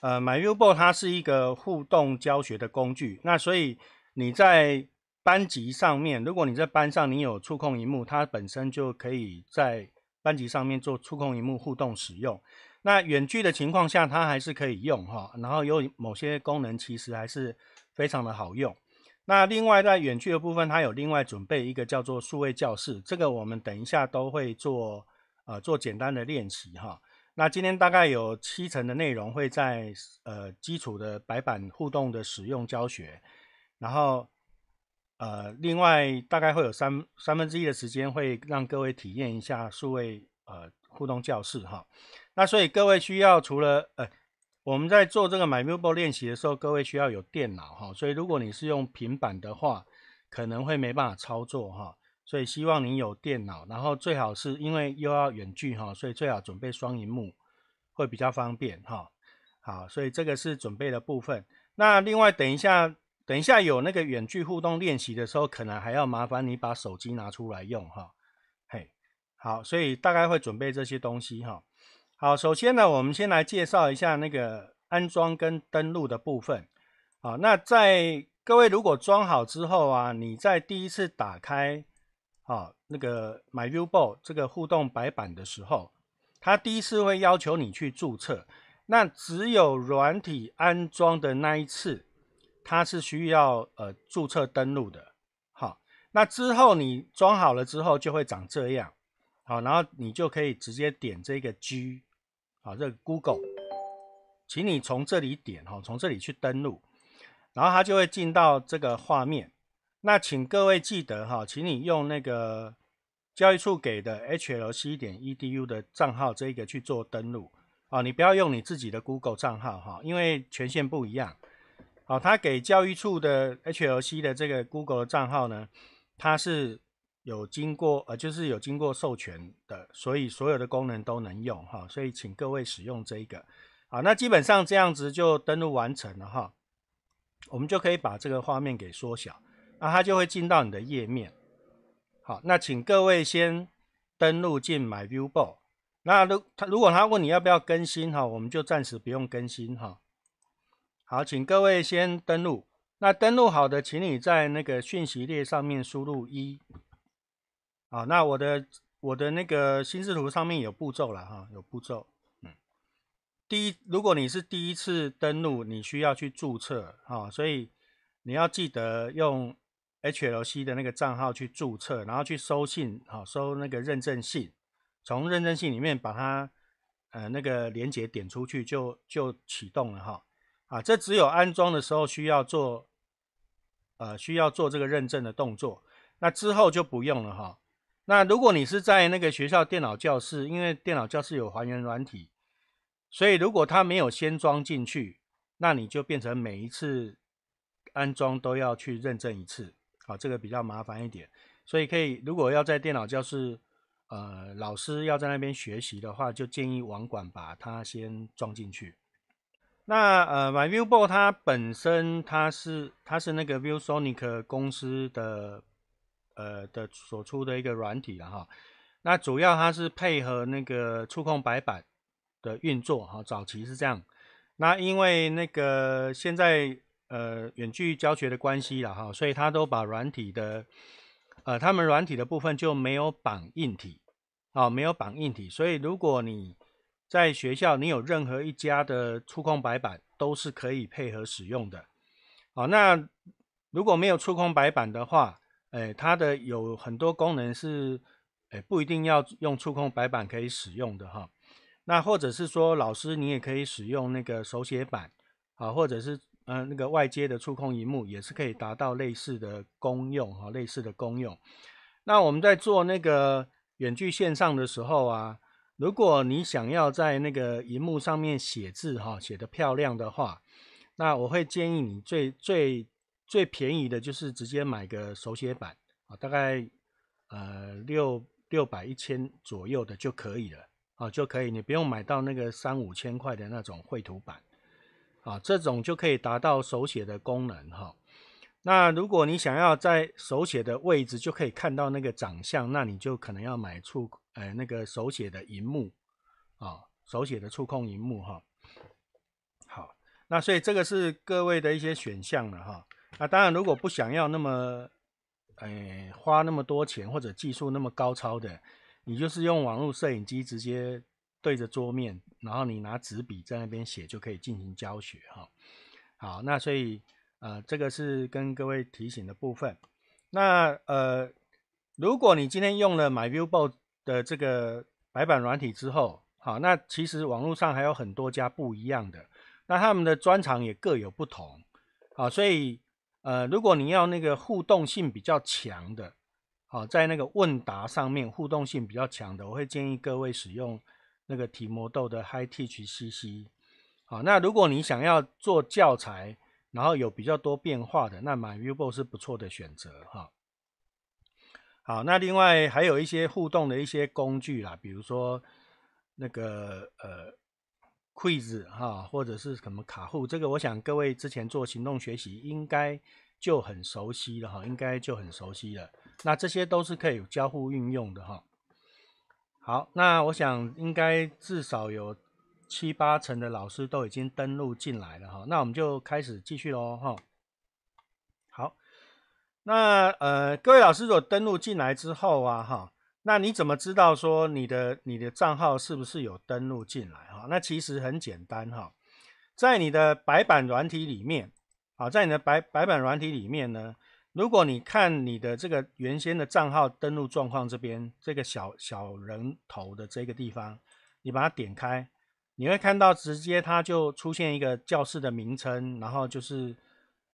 呃 m y u b o l 它是一个互动教学的工具，那所以你在班级上面，如果你在班上你有触控荧幕，它本身就可以在班级上面做触控荧幕互动使用。那远距的情况下，它还是可以用哈。然后有某些功能其实还是非常的好用。那另外在远距的部分，它有另外准备一个叫做数位教室，这个我们等一下都会做呃做简单的练习哈。那今天大概有七成的内容会在呃基础的白板互动的使用教学，然后呃另外大概会有三三分之一的时间会让各位体验一下数位呃互动教室哈。那所以各位需要除了呃我们在做这个买 mobile 练习的时候，各位需要有电脑哈。所以如果你是用平板的话，可能会没办法操作哈。所以希望你有电脑，然后最好是因为又要远距哈，所以最好准备双荧幕会比较方便哈。好，所以这个是准备的部分。那另外等一下，等一下有那个远距互动练习的时候，可能还要麻烦你把手机拿出来用哈。嘿，好，所以大概会准备这些东西哈。好，首先呢，我们先来介绍一下那个安装跟登录的部分。好，那在各位如果装好之后啊，你在第一次打开。好，那个买 ViewBoard 这个互动白板的时候，它第一次会要求你去注册。那只有软体安装的那一次，它是需要呃注册登录的。好，那之后你装好了之后就会长这样。好，然后你就可以直接点这个 G，好，这 Google，请你从这里点，哈，从这里去登录，然后它就会进到这个画面。那请各位记得哈，请你用那个教育处给的 hlc 点 edu 的账号这个去做登录啊，你不要用你自己的 Google 账号哈，因为权限不一样。好，他给教育处的 hlc 的这个 Google 的账号呢，它是有经过呃，就是有经过授权的，所以所有的功能都能用哈。所以请各位使用这个好，那基本上这样子就登录完成了哈，我们就可以把这个画面给缩小。那他就会进到你的页面，好，那请各位先登录进 My Viewboard。那如他如果他问你要不要更新，哈，我们就暂时不用更新，哈。好，请各位先登录。那登录好的，请你在那个讯息列上面输入一，啊，那我的我的那个心智图上面有步骤了，哈，有步骤。嗯，第一，如果你是第一次登录，你需要去注册，哈，所以你要记得用。HLC 的那个账号去注册，然后去收信，好收那个认证信，从认证信里面把它呃那个连接点出去就就启动了哈啊，这只有安装的时候需要做呃需要做这个认证的动作，那之后就不用了哈。那如果你是在那个学校电脑教室，因为电脑教室有还原软体，所以如果它没有先装进去，那你就变成每一次安装都要去认证一次。好，这个比较麻烦一点，所以可以，如果要在电脑教室，呃，老师要在那边学习的话，就建议网管把它先装进去。那呃，ViewBoard m y 它本身它是它是那个 ViewSonic 公司的呃的所出的一个软体了哈。那主要它是配合那个触控白板的运作哈，早期是这样。那因为那个现在。呃，远距教学的关系了哈，所以他都把软体的，呃，他们软体的部分就没有绑硬体，啊，没有绑硬体，所以如果你在学校你有任何一家的触控白板都是可以配合使用的，好，那如果没有触控白板的话，哎，它的有很多功能是，哎，不一定要用触控白板可以使用的哈，那或者是说老师你也可以使用那个手写板，啊，或者是。嗯，那个外接的触控荧幕也是可以达到类似的功用哈，类似的功用。那我们在做那个远距线上的时候啊，如果你想要在那个荧幕上面写字哈，写的漂亮的话，那我会建议你最最最便宜的就是直接买个手写板啊，大概呃六六百一千左右的就可以了啊，就可以，你不用买到那个三五千块的那种绘图板。啊，这种就可以达到手写的功能哈。那如果你想要在手写的位置就可以看到那个长相，那你就可能要买触，哎，那个手写的荧幕啊，手写的触控荧幕哈。好，那所以这个是各位的一些选项了哈。那当然，如果不想要那么，哎，花那么多钱或者技术那么高超的，你就是用网络摄影机直接。对着桌面，然后你拿纸笔在那边写就可以进行教学哈。好，那所以呃，这个是跟各位提醒的部分。那呃，如果你今天用了 My ViewBoard 的这个白板软体之后，好，那其实网络上还有很多家不一样的，那他们的专长也各有不同。好，所以呃，如果你要那个互动性比较强的，好，在那个问答上面互动性比较强的，我会建议各位使用。那个提摩豆的 High Tech CC，好，那如果你想要做教材，然后有比较多变化的，那买 u b o 是不错的选择哈。好，那另外还有一些互动的一些工具啦，比如说那个呃 Quiz 哈，或者是什么卡户，这个我想各位之前做行动学习应该就很熟悉了哈，应该就很熟悉了。那这些都是可以交互运用的哈。好，那我想应该至少有七八成的老师都已经登录进来了哈，那我们就开始继续喽哈。好，那呃，各位老师如果登录进来之后啊哈，那你怎么知道说你的你的账号是不是有登录进来哈？那其实很简单哈，在你的白板软体里面啊，在你的白白板软体里面呢。如果你看你的这个原先的账号登录状况这边这个小小人头的这个地方，你把它点开，你会看到直接它就出现一个教室的名称，然后就是。